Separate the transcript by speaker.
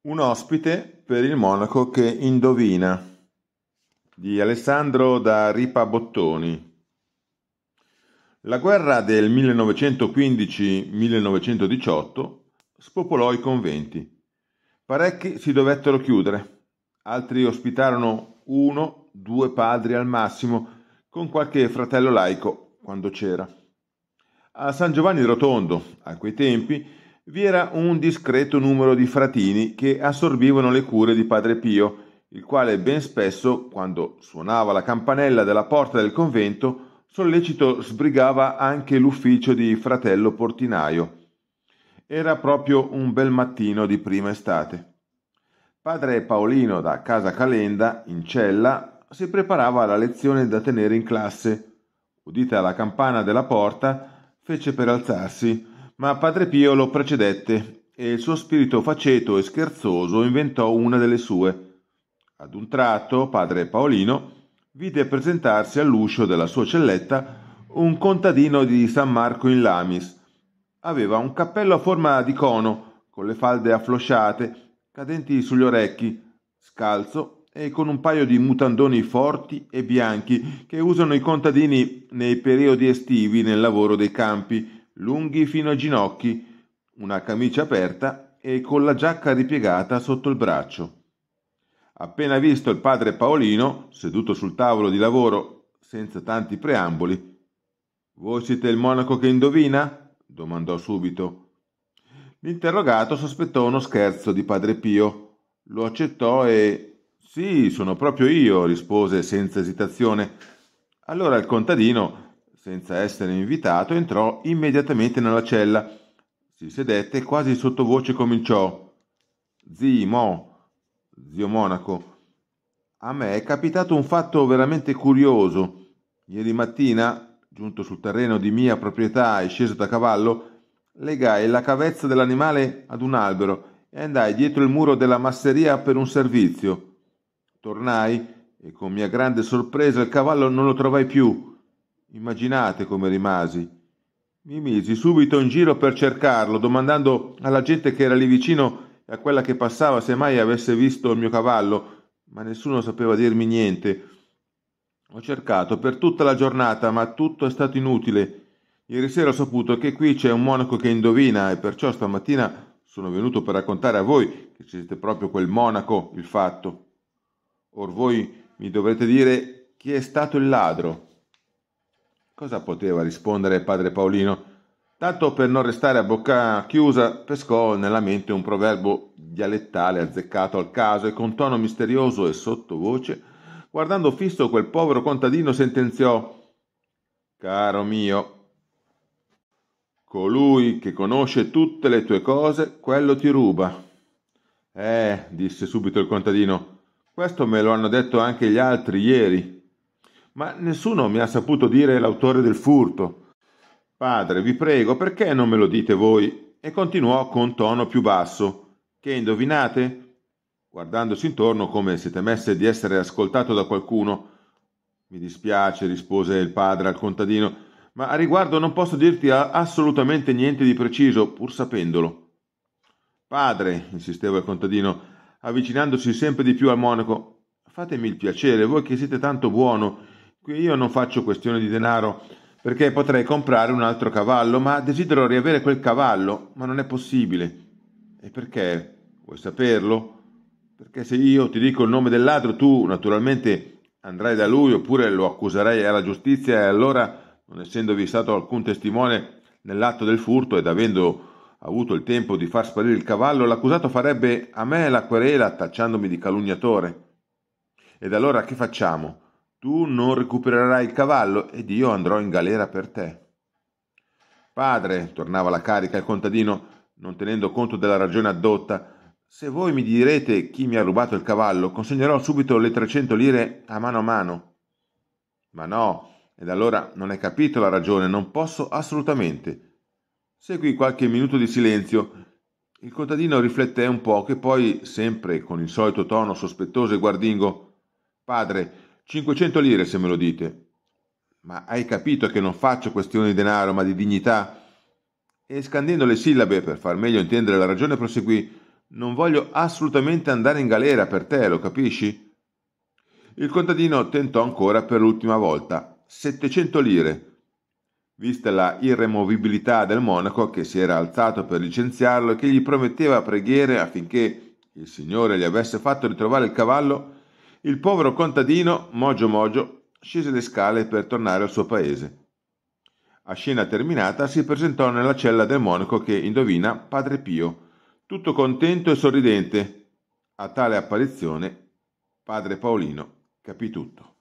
Speaker 1: Un ospite per il monaco che indovina di Alessandro da Ripa Bottoni. La guerra del 1915-1918 spopolò i conventi. Parecchi si dovettero chiudere, altri ospitarono uno, due padri al massimo, con qualche fratello laico quando c'era. A San Giovanni Rotondo, a quei tempi, vi era un discreto numero di fratini che assorbivano le cure di Padre Pio, il quale ben spesso, quando suonava la campanella della porta del convento, sollecito sbrigava anche l'ufficio di fratello portinaio. Era proprio un bel mattino di prima estate. Padre Paolino da casa Calenda, in cella, si preparava alla lezione da tenere in classe. Udita la campana della porta, fece per alzarsi, ma Padre Pio lo precedette e il suo spirito faceto e scherzoso inventò una delle sue. Ad un tratto, Padre Paolino vide presentarsi all'uscio della sua celletta un contadino di San Marco in Lamis. Aveva un cappello a forma di cono, con le falde afflosciate, cadenti sugli orecchi, scalzo e con un paio di mutandoni forti e bianchi che usano i contadini nei periodi estivi nel lavoro dei campi lunghi fino ai ginocchi, una camicia aperta e con la giacca ripiegata sotto il braccio. Appena visto il padre Paolino, seduto sul tavolo di lavoro, senza tanti preamboli, voi siete il monaco che indovina? domandò subito. L'interrogato sospettò uno scherzo di padre Pio, lo accettò e... Sì, sono proprio io, rispose senza esitazione. Allora il contadino senza essere invitato, entrò immediatamente nella cella. Si sedette e quasi sottovoce cominciò. Zii Mo, zio Monaco, a me è capitato un fatto veramente curioso. Ieri mattina, giunto sul terreno di mia proprietà e sceso da cavallo, legai la cavezza dell'animale ad un albero e andai dietro il muro della masseria per un servizio. Tornai e con mia grande sorpresa il cavallo non lo trovai più. Immaginate come rimasi. Mi misi subito in giro per cercarlo, domandando alla gente che era lì vicino e a quella che passava se mai avesse visto il mio cavallo, ma nessuno sapeva dirmi niente. Ho cercato per tutta la giornata, ma tutto è stato inutile. Ieri sera ho saputo che qui c'è un monaco che indovina e perciò stamattina sono venuto per raccontare a voi che siete proprio quel monaco il fatto. Or voi mi dovrete dire chi è stato il ladro. Cosa poteva rispondere padre Paolino? Tanto per non restare a bocca chiusa, pescò nella mente un proverbio dialettale azzeccato al caso e con tono misterioso e sottovoce, guardando fisso quel povero contadino, sentenziò Caro mio, colui che conosce tutte le tue cose, quello ti ruba. Eh, disse subito il contadino, questo me lo hanno detto anche gli altri ieri ma nessuno mi ha saputo dire l'autore del furto. Padre, vi prego, perché non me lo dite voi? E continuò con tono più basso. Che indovinate? Guardandosi intorno come se temesse di essere ascoltato da qualcuno. Mi dispiace, rispose il padre al contadino, ma a riguardo non posso dirti assolutamente niente di preciso, pur sapendolo. Padre, insisteva il contadino, avvicinandosi sempre di più al monaco, fatemi il piacere, voi che siete tanto buono, Qui io non faccio questione di denaro, perché potrei comprare un altro cavallo, ma desidero riavere quel cavallo, ma non è possibile. E perché? Vuoi saperlo? Perché se io ti dico il nome del ladro, tu naturalmente andrai da lui oppure lo accuserai alla giustizia e allora, non essendovi stato alcun testimone nell'atto del furto ed avendo avuto il tempo di far sparire il cavallo, l'accusato farebbe a me la querela tacciandomi di calunniatore. Ed allora che facciamo? Tu non recupererai il cavallo ed io andrò in galera per te. Padre, tornava la carica il contadino, non tenendo conto della ragione addotta, se voi mi direte chi mi ha rubato il cavallo, consegnerò subito le 300 lire a mano a mano. Ma no, ed allora non hai capito la ragione, non posso assolutamente. Seguì qualche minuto di silenzio. Il contadino rifletté un po' che poi, sempre con il solito tono sospettoso e guardingo, Padre, 500 lire se me lo dite. Ma hai capito che non faccio questione di denaro, ma di dignità? E scandendo le sillabe per far meglio intendere la ragione, proseguì: Non voglio assolutamente andare in galera per te, lo capisci? Il contadino tentò ancora per l'ultima volta: 700 lire. Vista la irremovibilità del monaco che si era alzato per licenziarlo e che gli prometteva preghiere affinché il Signore gli avesse fatto ritrovare il cavallo, il povero contadino, mogio mogio, scese le scale per tornare al suo paese. A scena terminata si presentò nella cella del monaco che indovina Padre Pio, tutto contento e sorridente. A tale apparizione, Padre Paolino capì tutto.